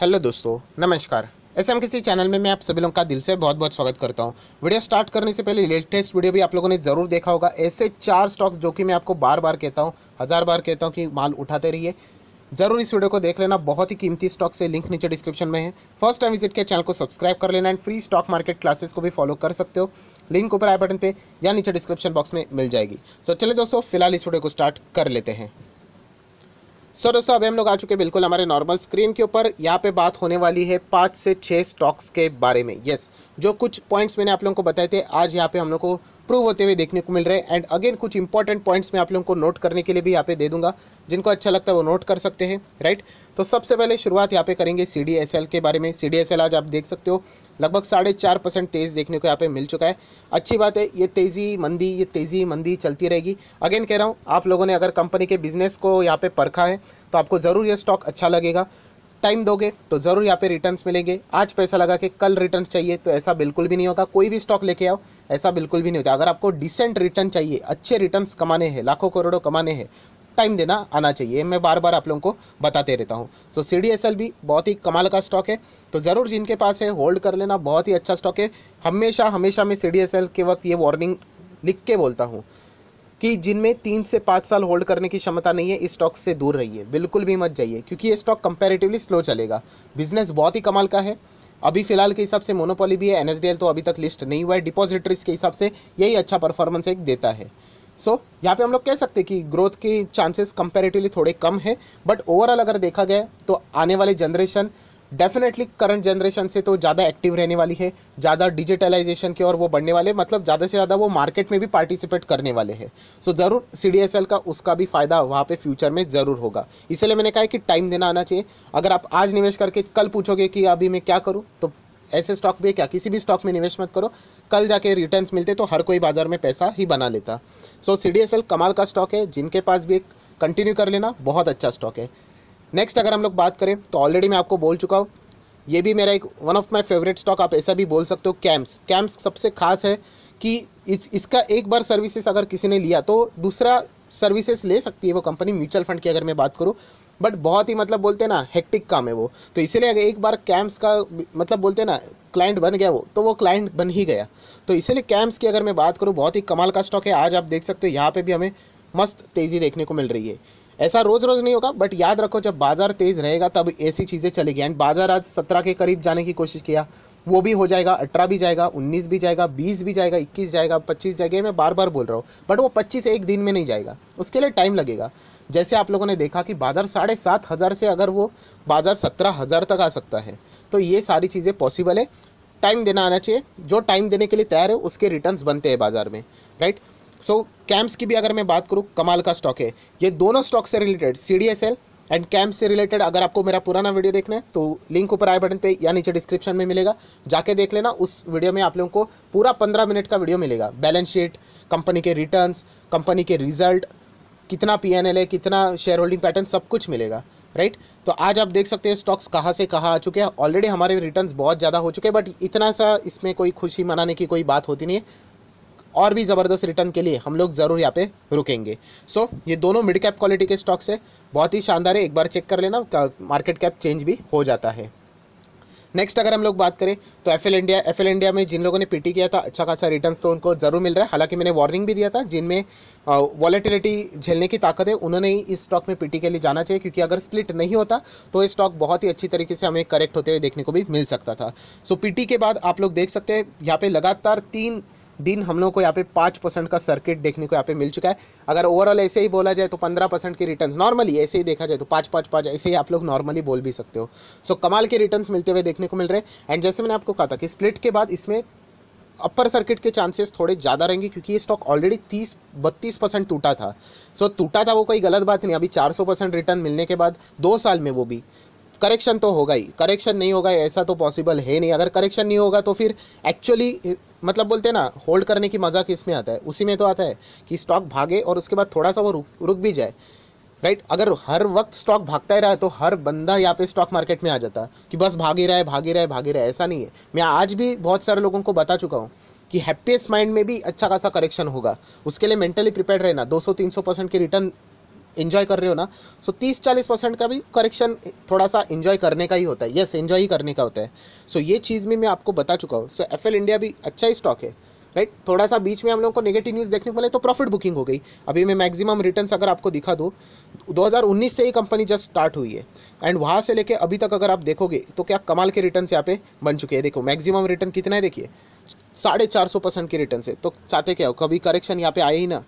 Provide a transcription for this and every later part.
Hello दोस्तों नमस्कार ऐसे हम किसी चैनल में मैं आप सभी लोगों का दिल से बहुत बहुत स्वागत करता हूं वीडियो स्टार्ट करने से पहले लेटेस्ट वीडियो भी आप लोगों ने ज़रूर देखा होगा ऐसे चार स्टॉक जो कि मैं आपको बार बार कहता हूं हज़ार बार कहता हूं कि माल उठाते रहिए ज़रूर इस वीडियो को देख लेना बहुत ही कीमती स्टॉक से लिंक नीचे डिस्क्रिप्शन में है फर्स्ट टाइम विजिट के चैनल को सब्सक्राइब कर लेना and free stock market classes को भी फॉलो कर सकते हो लिंक ऊपर आए बटन पे या नीचे डिस्क्रिप्शन बॉक्स में मिल जाएगी सो so, दोस्तों फिलहाल इस वीडियो को स्टार्ट कर लेते हैं सो दोस्तों अभी हम लोग आ चुके बिल्कुल हमारे नॉर्मल स्क्रीन के ऊपर यहाँ पे बात होने वाली है पाँच से छः स्टॉक्स के बारे में यस जो कुछ पॉइंट्स मैंने आप लोगों को बताए थे आज यहाँ पे हम लोग को प्रूव होते हुए देखने को मिल रहे हैं एंड अगेन कुछ इंपॉर्टेंट पॉइंट्स मैं आप लोगों को नोट करने के लिए भी यहाँ पे दे दूंगा जिनको अच्छा लगता है वो नोट कर सकते हैं राइट तो सबसे पहले शुरुआत यहाँ पे करेंगे सी के बारे में सी आज आप देख सकते हो लगभग साढ़े चार परसेंट तेज़ देखने को यहाँ पे मिल चुका है अच्छी बात है ये तेज़ी मंदी ये तेज़ी मंदी चलती रहेगी अगेन कह रहा हूँ आप लोगों ने अगर कंपनी के बिजनेस को यहाँ पे परखा है तो आपको ज़रूर यह स्टॉक अच्छा लगेगा टाइम दोगे तो ज़रूर यहाँ पे रिटर्न्स मिलेंगे आज पैसा लगा के कल रिटर्न्स चाहिए तो ऐसा बिल्कुल भी नहीं होगा कोई भी स्टॉक लेके आओ ऐसा बिल्कुल भी नहीं होता अगर आपको डिसेंट रिटर्न चाहिए अच्छे रिटर्न्स कमाने हैं लाखों करोड़ों कमाने हैं टाइम देना आना चाहिए मैं बार बार आप लोगों को बताते रहता हूँ so C D S L भी बहुत ही कमाल का स्टॉक है तो ज़रूर जिनके पास है होल्ड कर लेना बहुत ही अच्छा स्टॉक है हमेशा हमेशा मैं सी डी एस एल के वक्त ये वार्निंग लिख के बोलता हूँ कि जिनमें तीन से पाँच साल होल्ड करने की क्षमता नहीं है इस स्टॉक से दूर रहिए बिल्कुल भी मत जाइए क्योंकि ये स्टॉक कंपेरेटिवली स्लो चलेगा बिजनेस बहुत ही कमाल का है अभी फिलहाल के हिसाब से मोनोपोली भी है एन तो अभी तक लिस्ट नहीं हुआ है डिपॉजिटरीज के हिसाब से यही अच्छा परफॉर्मेंस एक देता है सो so, यहाँ पे हम लोग कह सकते हैं कि ग्रोथ के चांसेस कंपेरेटिवली थोड़े कम है बट ओवरऑल अगर देखा गया तो आने वाले जनरेशन डेफिनेटली करंट जनरेशन से तो ज़्यादा एक्टिव रहने वाली है ज़्यादा डिजिटलाइजेशन के और वो बढ़ने वाले मतलब ज़्यादा से ज़्यादा वो मार्केट में भी पार्टिसिपेट करने वाले हैं सो so, ज़रूर सी का उसका भी फ़ायदा वहाँ पर फ्यूचर में ज़रूर होगा इसलिए मैंने कहा कि टाइम देना आना चाहिए अगर आप आज निवेश करके कल पूछोगे कि अभी मैं क्या करूँ तो ऐसे स्टॉक में क्या किसी भी स्टॉक में निवेश मत करो कल जाके रिटर्न्स मिलते तो हर कोई बाज़ार में पैसा ही बना लेता सो so, सी कमाल का स्टॉक है जिनके पास भी एक कंटिन्यू कर लेना बहुत अच्छा स्टॉक है नेक्स्ट अगर हम लोग बात करें तो ऑलरेडी मैं आपको बोल चुका हूँ ये भी मेरा एक one of my favourite stock आप ऐसा भी बोल सकते हो कैम्प्स कैम्प्स सबसे खास है कि इस इसका एक बार सर्विसेज अगर किसी ने लिया तो दूसरा सर्विसेज ले सकती है वो कंपनी म्यूचुअल फंड की अगर मैं बात करूँ बट बहुत ही मतलब बोलते हैं ना हेक्टिक काम है वो तो इसीलिए अगर एक बार कैम्प्स का मतलब बोलते हैं ना क्लाइंट बन गया वो तो वो क्लाइंट बन ही गया तो इसीलिए कैम्प्स की अगर मैं बात करूँ बहुत ही कमाल का स्टॉक है आज आप देख सकते हो यहाँ पर भी हमें मस्त तेज़ी देखने को मिल रही है ऐसा रोज रोज नहीं होगा बट याद रखो जब बाजार तेज रहेगा तब ऐसी चीज़ें चलेगी एंड बाजार आज सत्रह के करीब जाने की कोशिश किया वो भी हो जाएगा अठारह भी जाएगा उन्नीस भी जाएगा बीस भी जाएगा इक्कीस जाएगा पच्चीस जाएगा मैं बार बार बोल रहा हूँ बट वो पच्चीस एक दिन में नहीं जाएगा उसके लिए टाइम लगेगा जैसे आप लोगों ने देखा कि बाजार साढ़े सात हज़ार से अगर वो बाजार सत्रह हज़ार तक आ सकता है तो ये सारी चीज़ें पॉसिबल है टाइम देना आना चाहिए जो टाइम देने के लिए तैयार है उसके रिटर्न्स बनते हैं बाज़ार में राइट सो कैम्प्स की भी अगर मैं बात करूँ कमाल का स्टॉक है ये दोनों स्टॉक से related C D S L and कैम्प से रिलेटेड अगर आपको मेरा पुराना वीडियो देखना है तो लिंक ऊपर आए बटन पे या नीचे डिस्क्रिप्शन में मिलेगा जाके देख लेना उस वीडियो में आप लोगों को पूरा पंद्रह मिनट का वीडियो मिलेगा बैलेंस शीट कंपनी के रिटर्न्स कंपनी के रिजल्ट कितना पी है कितना शेयर होल्डिंग पैटर्न सब कुछ मिलेगा राइट तो आज आप देख सकते हैं स्टॉक्स कहाँ से कहाँ आ चुके हैं ऑलरेडी हमारे रिटर्न्स बहुत ज़्यादा हो चुके हैं बट इतना सा इसमें कोई खुशी मनाने की कोई बात होती नहीं है और भी ज़बरदस्त रिटर्न के लिए हम लोग ज़रूर यहाँ पे रुकेंगे सो so, ये दोनों मिड कैप क्वालिटी के स्टॉक्स है बहुत ही शानदार है एक बार चेक कर लेना मार्केट कैप चेंज भी हो जाता है नेक्स्ट अगर हम लोग बात करें तो F L India F L India में जिन लोगों ने पीटी किया था अच्छा खासा रिटर्न तो उनको ज़रूर मिल रहा है हालांकि मैंने वार्निंग भी दिया था जिनमें वॉलेटिलिटी झेलने की ताकत है उन्होंने ही इस स्टॉक में पीटी के लिए जाना चाहिए क्योंकि अगर स्प्लिट नहीं होता तो ये स्टॉक बहुत ही अच्छी तरीके से हमें करेक्ट होते हुए देखने को भी मिल सकता था सो पी के बाद आप लोग देख सकते हैं यहाँ पर लगातार तीन दिन हम लोग को यहाँ पे पाँच परसेंट का सर्किट देखने को यहाँ पे मिल चुका है अगर ओवरऑल ऐसे ही बोला जाए तो पंद्रह परसेंट के रिटर्न नॉर्मली ऐसे ही देखा जाए तो पाँच पाँच पाँच ऐसे ही आप लोग नॉर्मली बोल भी सकते हो सो so, कमाल के रिटर्न मिलते हुए देखने को मिल रहे हैं एंड जैसे मैंने आपको कहा था कि स्प्लिट के बाद इसमें अपर सर्किट के चांसेस थोड़े ज़्यादा रहेंगे क्योंकि ये स्टॉक ऑलरेडी तीस बत्तीस परसेंट टूटा था सो so, टूटा था वो कोई गलत बात नहीं अभी चार सौ परसेंट रिटर्न मिलने के बाद दो साल में वो भी करेक्शन तो होगा ही करेक्शन नहीं होगा ऐसा तो पॉसिबल है नहीं अगर करेक्शन नहीं होगा तो फिर एक्चुअली मतलब बोलते हैं ना होल्ड करने की मज़ा किस में आता है उसी में तो आता है कि स्टॉक भागे और उसके बाद थोड़ा सा वो रुक रुक भी जाए राइट अगर हर वक्त स्टॉक भागता ही रहा है तो हर बंदा यहाँ पे स्टॉक मार्केट में आ जाता कि बस भाग ही रहा है भाग ही रहा है भाग ही रहा है ऐसा नहीं है मैं आज भी बहुत सारे लोगों को बता चुका हूँ कि हैप्पीएस्ट माइंड में भी अच्छा खासा करेक्शन होगा उसके लिए मेंटली प्रिपेयर रहना 200-300 परसेंट के रिटर्न इन्जॉय कर रहे हो ना सो तीस चालीस परसेंट का भी करेक्शन थोड़ा सा इन्जॉय करने का ही होता है यस इन्जॉय ही करने का होता है सो so, ये चीज़ भी मैं आपको बता चुका हूँ सो एफ इंडिया भी अच्छा ही स्टॉक है राइट right? थोड़ा सा बीच में हम लोगों को नेगेटिव न्यूज़ देखने को मिले तो प्रॉफिट बुकिंग हो गई अभी मैं मैक्सिमम रिटर्न्स अगर आपको दिखा दूँ 2019 से ही कंपनी जस्ट स्टार्ट हुई है एंड वहाँ से लेके अभी तक अगर आप देखोगे तो क्या कमाल के रिटर्न्स यहाँ पे बन चुके हैं देखो मैक्सिमम रिटर्न कितना है देखिए साढ़े चार सौ परसेंट के रिटर्न है तो चाहते क्या हो कभी करेक्शन यहाँ पे आए ही ना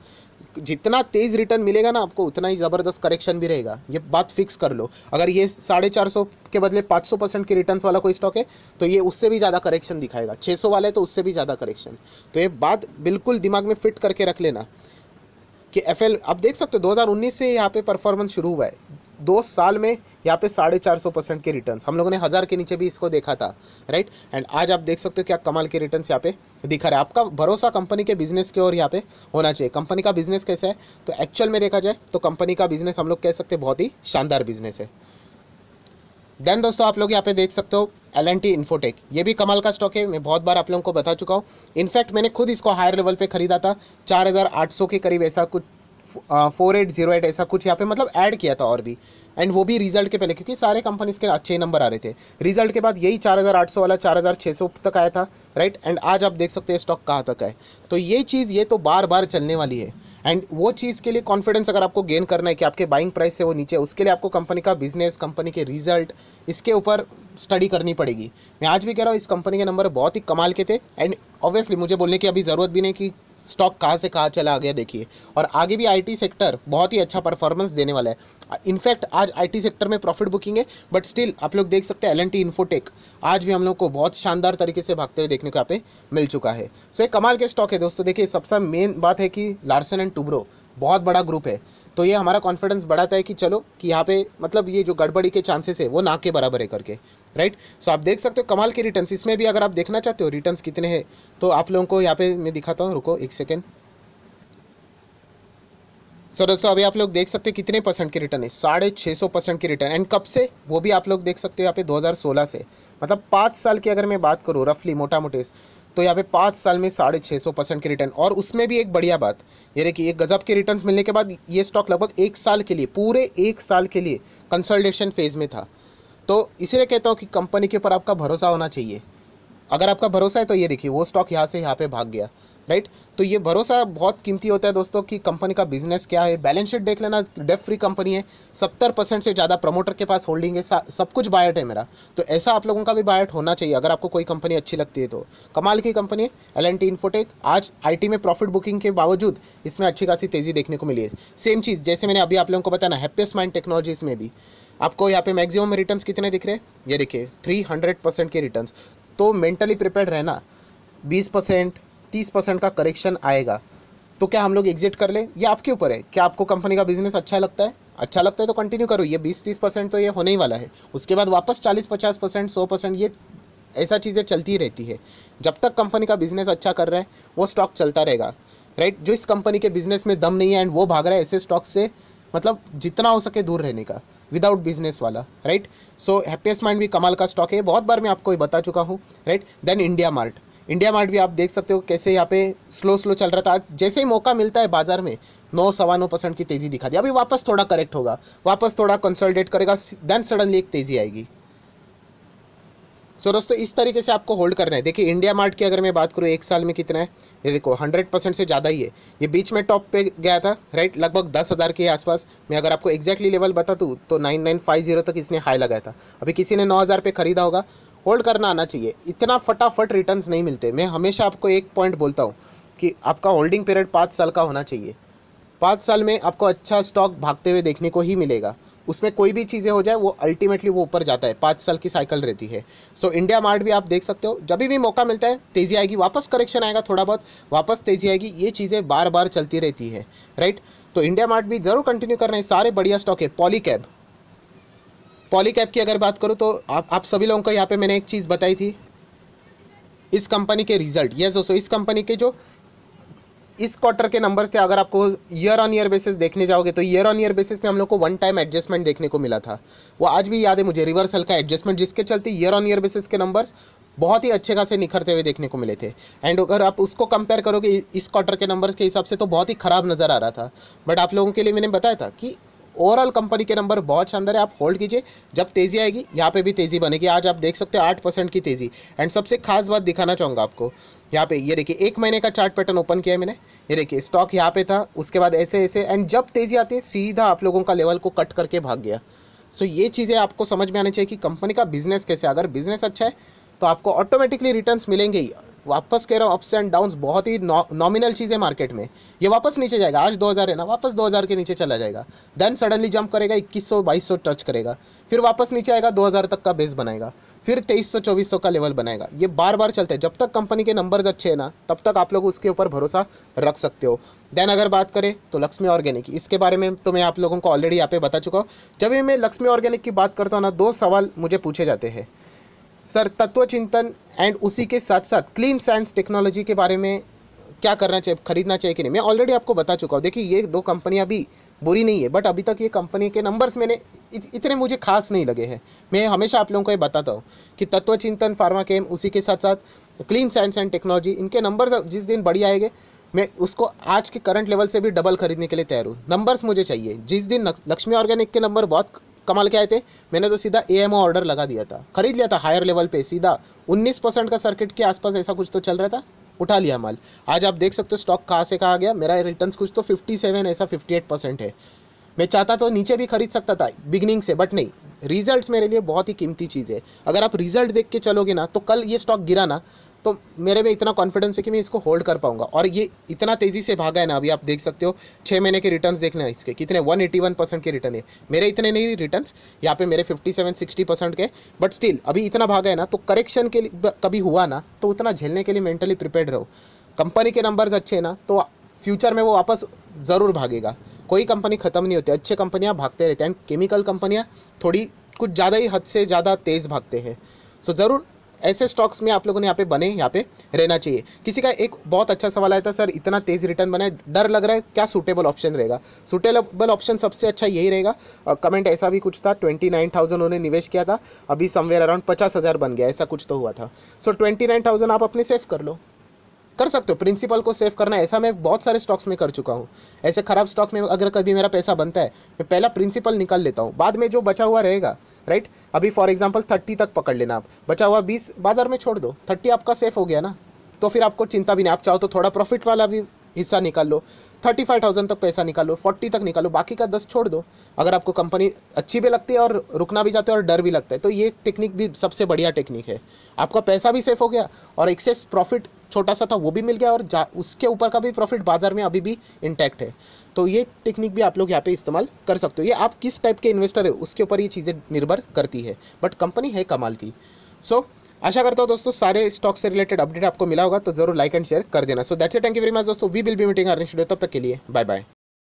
जितना तेज़ रिटर्न मिलेगा ना आपको उतना ही ज़बरदस्त करेक्शन भी रहेगा ये बात फिक्स कर लो अगर ये साढ़े चार सौ के बदले पाँच सौ परसेंट के रिटर्न वाला कोई स्टॉक है तो ये उससे भी ज़्यादा करेक्शन दिखाएगा छः सौ वाला है तो उससे भी ज़्यादा करेक्शन तो ये बात बिल्कुल दिमाग में फिट करके रख लेना कि एफ आप देख सकते हो दो से यहाँ पे परफॉर्मेंस शुरू हुआ है दो साल में यहाँ पे साढ़े चार सौ परसेंट के रिटर्न हम लोगों ने हज़ार के नीचे भी इसको देखा था राइट एंड आज आप देख सकते हो क्या कमाल के रिटर्न यहाँ पे दिखा रहे हैं आपका भरोसा कंपनी के बिजनेस के ओर यहाँ पे होना चाहिए कंपनी का बिजनेस कैसा है तो एक्चुअल में देखा जाए तो कंपनी का बिजनेस हम लोग कह सकते बहुत ही शानदार बिजनेस है देन दोस्तों आप लोग यहाँ पे देख सकते हो एल एन टी इन्फोटेक ये भी कमाल का स्टॉक है मैं बहुत बार आप लोगों को बता चुका हूँ इनफैक्ट मैंने खुद इसको हायर लेवल पे खरीदा था 4800 के करीब ऐसा कुछ फोर एट जीरो एट ऐसा कुछ यहाँ पे मतलब ऐड किया था और भी एंड वो भी रिजल्ट के पहले क्योंकि सारे कंपनीज के अच्छे नंबर आ रहे थे रिजल्ट के बाद यही चार हज़ार आठ सौ वाला चार हज़ार छः सौ तक आया था राइट एंड आज आप देख सकते हैं स्टॉक कहाँ तक है तो ये चीज़ ये तो बार बार चलने वाली है एंड वो चीज़ के लिए कॉन्फिडेंस अगर आपको गेन करना है कि आपके बाइंग प्राइस से वो नीचे उसके लिए आपको कंपनी का बिजनेस कंपनी के रिजल्ट इसके ऊपर स्टडी करनी पड़ेगी मैं आज भी कह रहा हूँ इस कंपनी के नंबर बहुत ही कमाल के थे एंड ऑब्वियसली मुझे बोलने की अभी ज़रूरत भी नहीं कि स्टॉक कहाँ से कहाँ चला गया देखिए और आगे भी आईटी सेक्टर बहुत ही अच्छा परफॉर्मेंस देने वाला है इनफैक्ट आज आईटी सेक्टर में प्रॉफिट बुकिंग है बट स्टिल आप लोग देख सकते हैं एल एन टी इन्फोटेक आज भी हम लोग को बहुत शानदार तरीके से भागते हुए देखने को यहाँ पे मिल चुका है सो so, एक कमाल के स्टॉक है दोस्तों देखिए सबसे मेन बात है कि लार्सन एंड टूब्रो बहुत बड़ा ग्रुप है तो ये हमारा कॉन्फिडेंस बढ़ाता है कि चलो कि यहाँ पे मतलब ये जो गड़बड़ी के चांसेस है वो ना के बराबर है करके राइट सो आप देख सकते हो कमाल के रिटर्न्स इसमें भी अगर आप देखना चाहते हो रिटर्न्स कितने हैं तो आप लोगों को यहाँ पे मैं दिखाता हूँ रुको एक सेकेंड सो so, दोस्तों अभी आप लोग देख सकते हो कितने परसेंट के रिटर्न है साढ़े छः सौ परसेंट के रिटर्न एंड कब से वो भी आप लोग देख सकते हो यहाँ पे 2016 से मतलब पाँच साल की अगर मैं बात करूँ रफली मोटा मोटे तो यहाँ पे पाँच साल में साढ़े छः सौ परसेंट के रिटर्न और उसमें भी एक बढ़िया बात ये देखिए एक गजब के रिटर्न्स मिलने के बाद ये स्टॉक लगभग एक साल के लिए पूरे एक साल के लिए कंसल्टेशन फेज़ में था तो इसीलिए कहता हूँ कि कंपनी के ऊपर आपका भरोसा होना चाहिए अगर आपका भरोसा है तो ये देखिए वो स्टॉक यहाँ से यहाँ पर भाग गया राइट तो ये भरोसा बहुत कीमती होता है दोस्तों कि कंपनी का बिजनेस क्या है बैलेंस शीट देख लेना डेफ फ्री कंपनी है सत्तर परसेंट से ज़्यादा प्रमोटर के पास होल्डिंग है सब कुछ बायट है मेरा तो ऐसा आप लोगों का भी बायट होना चाहिए अगर आपको कोई कंपनी अच्छी लगती है तो कमाल की कंपनी है एल एन टी इन्फोटेक आज आई में प्रॉफिट बुकिंग के बावजूद इसमें अच्छी खासी तेज़ी देखने को मिली है सेम चीज़ जैसे मैंने अभी आप लोगों को बताया हैप्पीस्ट माइंड टेक्नोलॉजीज़ में भी आपको यहाँ पे मैक्सिमम रिटर्न्स कितने दिख रहे हैं ये देखिए थ्री हंड्रेड परसेंट के रिटर्न्स तो मेंटली प्रिपेयर रहना बीस परसेंट तीस परसेंट का करेक्शन आएगा तो क्या हम लोग एग्जिट कर लें ये आपके ऊपर है क्या आपको कंपनी का बिजनेस अच्छा लगता है अच्छा लगता है तो कंटिन्यू करो ये बीस तीस परसेंट तो ये होने ही वाला है उसके बाद वापस चालीस पचास परसेंट सौ परसेंट ये ऐसा चीज़ें चलती रहती है जब तक कंपनी का बिजनेस अच्छा कर रहा है वो स्टॉक चलता रहेगा राइट जो इस कंपनी के बिजनेस में दम नहीं है एंड वो भाग रहा है ऐसे स्टॉक से मतलब जितना हो सके दूर रहने का विदाउट बिजनेस वाला राइट सो हैप्पीएस्ट माइंड भी कमाल का स्टॉक है बहुत बार मैं आपको ये बता चुका हूँ right then India mart India mart भी आप देख सकते हो कैसे यहाँ पे स्लो स्लो चल रहा था जैसे ही मौका मिलता है बाजार में नौ सवा नौ परसेंट की तेज़ी दिखा दी अभी वापस थोड़ा करेक्ट होगा वापस थोड़ा कंसोलिडेट करेगा देन सडनली एक तेज़ी आएगी सो दोस्तों इस तरीके से आपको होल्ड करना है देखिए इंडिया मार्ट की अगर मैं बात करूँ एक साल में कितना है ये देखो हंड्रेड परसेंट से ज़्यादा ही है ये बीच में टॉप पे गया था राइट लगभग दस हज़ार के आसपास मैं अगर आपको एग्जैक्टली लेवल बता दूँ तो नाइन नाइन फाइव जीरो तक इसने हाई लगाया था अभी किसी ने नौ हज़ार पे ख़रीदा होगा होल्ड करना आना चाहिए इतना फटाफट रिटर्न नहीं मिलते मैं हमेशा आपको एक पॉइंट बोलता हूँ कि आपका होल्डिंग पीरियड पाँच साल का होना चाहिए पाँच साल में आपको अच्छा स्टॉक भागते हुए देखने को ही मिलेगा उसमें कोई भी चीज़ें हो जाए वो अल्टीमेटली वो ऊपर जाता है पाँच साल की साइकिल रहती है सो इंडिया मार्ट भी आप देख सकते हो जब भी मौका मिलता है तेज़ी आएगी वापस करेक्शन आएगा थोड़ा बहुत वापस तेज़ी आएगी ये चीज़ें बार बार चलती रहती है राइट तो इंडिया मार्ट भी ज़रूर कंटिन्यू करना है सारे बढ़िया स्टॉक है पॉलीकैब पॉलीकैप की अगर बात करूँ तो आप आप सभी लोगों को यहाँ पे मैंने एक चीज़ बताई थी इस कंपनी के रिजल्ट यस दोस्तों इस कंपनी के जो इस क्वार्टर के नंबर्स थे अगर आपको ईयर ऑन ईयर बेसिस देखने जाओगे तो ईयर ऑन ईयर बेसिस में हम लोग को वन टाइम एडजस्टमेंट देखने को मिला था वो आज भी याद है मुझे रिवर्सल का एडजस्टमेंट जिसके चलते ईयर ऑन ईयर बेसिस के नंबर्स बहुत ही अच्छे खासे निखरते हुए देखने को मिले थे एंड अगर आप उसको कंपेयर करोगे इस क्वार्टर के नंबर्स के हिसाब से तो बहुत ही ख़राब नज़र आ रहा था बट आप लोगों के लिए मैंने बताया था कि ओवरऑल कंपनी के नंबर बहुत शानदार है आप होल्ड कीजिए जब तेज़ी आएगी यहाँ पे भी तेज़ी बनेगी आज आप देख सकते हो आठ परसेंट की तेज़ी एंड सबसे खास बात दिखाना चाहूँगा आपको यहाँ पे ये देखिए एक महीने का चार्ट पैटर्न ओपन किया है मैंने ये देखिए स्टॉक यहाँ पे था उसके बाद ऐसे ऐसे एंड जब तेज़ी आती है सीधा आप लोगों का लेवल को कट करके भाग गया सो ये चीज़ें आपको समझ में आनी चाहिए कि कंपनी का बिज़नेस कैसे अगर बिज़नेस अच्छा है तो आपको ऑटोमेटिकली रिटर्न्स मिलेंगे ही वापस कह रहा हूँ अप्स एंड डाउन्स बहुत ही नॉमिनल चीज़ है मार्केट में ये वापस नीचे जाएगा आज 2000 है ना वापस 2000 के नीचे चला जाएगा देन सडनली जंप करेगा 2100 2200 टच करेगा फिर वापस नीचे आएगा 2000 तक का बेस बनाएगा फिर 2300 2400 का लेवल बनाएगा ये बार बार चलते हैं जब तक कंपनी के नंबर्स अच्छे हैं ना तब तक आप लोग उसके ऊपर भरोसा रख सकते हो देन अगर बात करें तो लक्ष्मी ऑर्गेनिक इसके बारे में तो मैं आप लोगों को ऑलरेडी यहाँ पे बता चुका हूँ जब भी मैं लक्ष्मी ऑर्गेनिक की बात करता हूँ ना दो सवाल मुझे पूछे जाते हैं सर तत्व चिंतन एंड उसी के साथ साथ क्लीन साइंस टेक्नोलॉजी के बारे में क्या करना चाहिए खरीदना चाहिए कि नहीं मैं ऑलरेडी आपको बता चुका हूँ देखिए ये दो कंपनियाँ भी बुरी नहीं है बट अभी तक ये कंपनी के नंबर्स मैंने इतने मुझे खास नहीं लगे हैं मैं हमेशा आप लोगों को ये बताता हूँ कि तत्व चिंतन फार्मा केम उसी के साथ साथ क्लीन साइंस एंड टेक्नोलॉजी इनके नंबर्स जिस दिन बड़ी आएंगे मैं उसको आज के करंट लेवल से भी डबल खरीदने के लिए तैयार हूँ नंबर्स मुझे चाहिए जिस दिन लक्ष्मी ऑर्गेनिक के नंबर बहुत कमाल के आए थे मैंने तो सीधा ए ऑर्डर लगा दिया था खरीद लिया था हायर लेवल पे सीधा 19 परसेंट का सर्किट के आसपास ऐसा कुछ तो चल रहा था उठा लिया माल आज आप देख सकते हो स्टॉक कहाँ से कहाँ गया मेरा रिटर्न कुछ तो 57 ऐसा 58 परसेंट है मैं चाहता तो नीचे भी खरीद सकता था बिगनिंग से बट नहीं रिजल्ट्स मेरे लिए बहुत ही कीमती चीज़ है अगर आप रिजल्ट देख के चलोगे ना तो कल ये स्टॉक गिरा ना तो मेरे में इतना कॉन्फिडेंस है कि मैं इसको होल्ड कर पाऊंगा और ये इतना तेज़ी से भागा है ना अभी आप देख सकते हो छः महीने के रिटर्न्स देखना इसके कितने 181 परसेंट के रिटर्न है मेरे इतने नहीं रिटर्न्स यहाँ पे मेरे 57 60 परसेंट के बट स्टिल अभी इतना भागा है ना तो करेक्शन के लिए कभी हुआ ना तो उतना झेलने के लिए मेंटली प्रिपेयर रहो कंपनी के नंबर्स अच्छे हैं ना तो फ्यूचर में वो वापस ज़रूर भागेगा कोई कंपनी ख़त्म नहीं होती अच्छे कंपनियाँ भागते रहते हैं एंड केमिकल कंपनियाँ थोड़ी कुछ ज़्यादा ही हद से ज़्यादा तेज़ भागते हैं सो so, ज़रूर ऐसे स्टॉक्स में आप लोगों ने यहाँ पे बने यहाँ पे रहना चाहिए किसी का एक बहुत अच्छा सवाल आया था सर इतना तेज़ रिटर्न बना है डर लग रहा है क्या सुटेबल ऑप्शन रहेगा सुटेबल ऑप्शन सबसे अच्छा यही रहेगा कमेंट ऐसा भी कुछ था ट्वेंटी नाइन थाउजेंड उन्होंने निवेश किया था अभी समवेयर अराउंड पचास हज़ार बन गया ऐसा कुछ तो हुआ था सो ट्वेंटी नाइन थाउजेंड आप अपने सेव कर लो कर सकते हो प्रिंसिपल को सेव करना ऐसा मैं बहुत सारे स्टॉक्स में कर चुका हूँ ऐसे ख़राब स्टॉक में अगर कभी मेरा पैसा बनता है मैं पहला प्रिंसिपल निकाल लेता हूँ बाद में जो बचा हुआ रहेगा राइट अभी फॉर एग्जाम्पल थर्टी तक पकड़ लेना आप बचा हुआ बीस बाजार में छोड़ दो थर्टी आपका सेफ हो गया ना तो फिर आपको चिंता भी नहीं आप चाहो तो थोड़ा प्रॉफिट वाला भी हिस्सा निकाल लो थर्टी फाइव थाउजेंड तक पैसा निकालो फोर्टी तक निकालो बाकी का दस छोड़ दो अगर आपको कंपनी अच्छी भी लगती है और रुकना भी चाहते हो और डर भी लगता है तो ये टेक्निक भी सबसे बढ़िया टेक्निक है आपका पैसा भी सेफ हो गया और एक्सेस प्रॉफिट छोटा सा था वो भी मिल गया और उसके ऊपर का भी प्रॉफिट बाज़ार में अभी भी इंटैक्ट है तो ये टेक्निक भी आप लोग यहाँ पे इस्तेमाल कर सकते हो ये आप किस टाइप के इन्वेस्टर है उसके ऊपर ये चीज़ें निर्भर करती है बट कंपनी है कमाल की सो so, आशा करता हूँ दोस्तों सारे स्टॉक से रिलेटेड अपडेट आपको मिला होगा तो जरूर लाइक एंड शेयर कर देना so that's a thank you very much दोस्तों we will be meeting are तब तक के लिए बाय बाय